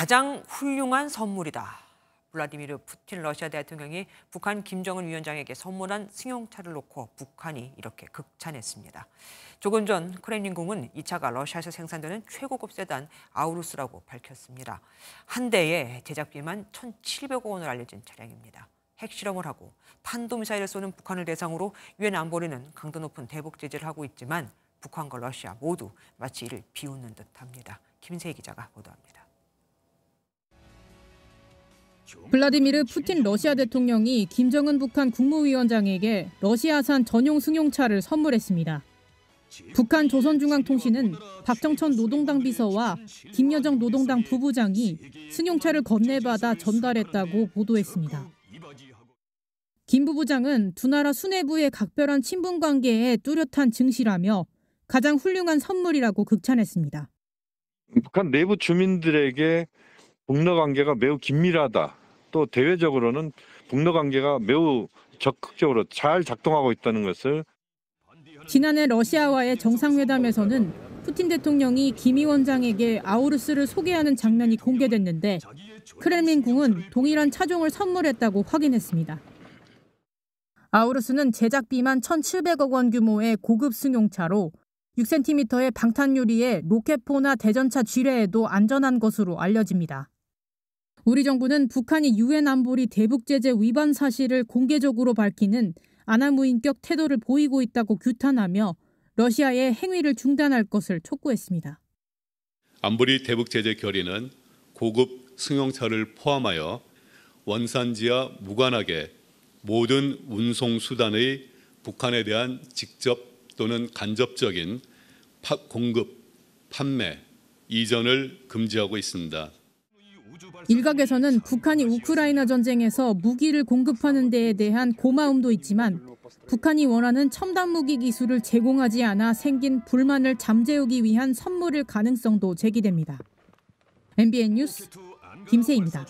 가장 훌륭한 선물이다. 블라디미르 푸틴 러시아 대통령이 북한 김정은 위원장에게 선물한 승용차를 놓고 북한이 이렇게 극찬했습니다. 조금 전 크렘린궁은 이 차가 러시아에서 생산되는 최고급 세단 아우루스라고 밝혔습니다. 한 대에 제작비만 1,700억 원을 알려진 차량입니다. 핵실험을 하고 탄도미사일을 쏘는 북한을 대상으로 유엔 안보리는 강도 높은 대북 제재를 하고 있지만 북한과 러시아 모두 마치 이를 비웃는 듯합니다. 김세희 기자가 보도합니다. 블라디미르 푸틴 러시아 대통령이 김정은 북한 국무위원장에게 러시아산 전용 승용차를 선물했습니다. 북한 조선중앙통신은 박정천 노동당 비서와 김여정 노동당 부부장이 승용차를 건네받아 전달했다고 보도했습니다. 김 부부장은 두 나라 수뇌부의 각별한 친분 관계에 뚜렷한 증시라며 가장 훌륭한 선물이라고 극찬했습니다. 북한 내부 주민들에게 북러 관계가 매우 긴밀하다. 또 대외적으로는 북러 관계가 매우 적극적으로 잘 작동하고 있다는 것을 지난해 러시아와의 정상회담에서는 푸틴 대통령이 김위 원장에게 아우루스를 소개하는 장면이 공개됐는데 크렘린궁은 동일한 차종을 선물했다고 확인했습니다. 아우루스는 제작비만 1,700억 원 규모의 고급 승용차로 6cm의 방탄유리에 로켓포나 대전차 지뢰에도 안전한 것으로 알려집니다. 우리 정부는 북한이 유엔 안보리 대북 제재 위반 사실을 공개적으로 밝히는 아나무인격 태도를 보이고 있다고 규탄하며 러시아의 행위를 중단할 것을 촉구했습니다. 안보리 대북 제재 결의는 고급 승용차를 포함하여 원산지와 무관하게 모든 운송 수단의 북한에 대한 직접 또는 간접적인 공급, 판매, 이전을 금지하고 있습니다. 일각에서는 북한이 우크라이나 전쟁에서 무기를 공급하는 데에 대한 고마움도 있지만 북한이 원하는 첨단 무기 기술을 제공하지 않아 생긴 불만을 잠재우기 위한 선물일 가능성도 제기됩니다. MBN 뉴스 김세입니다.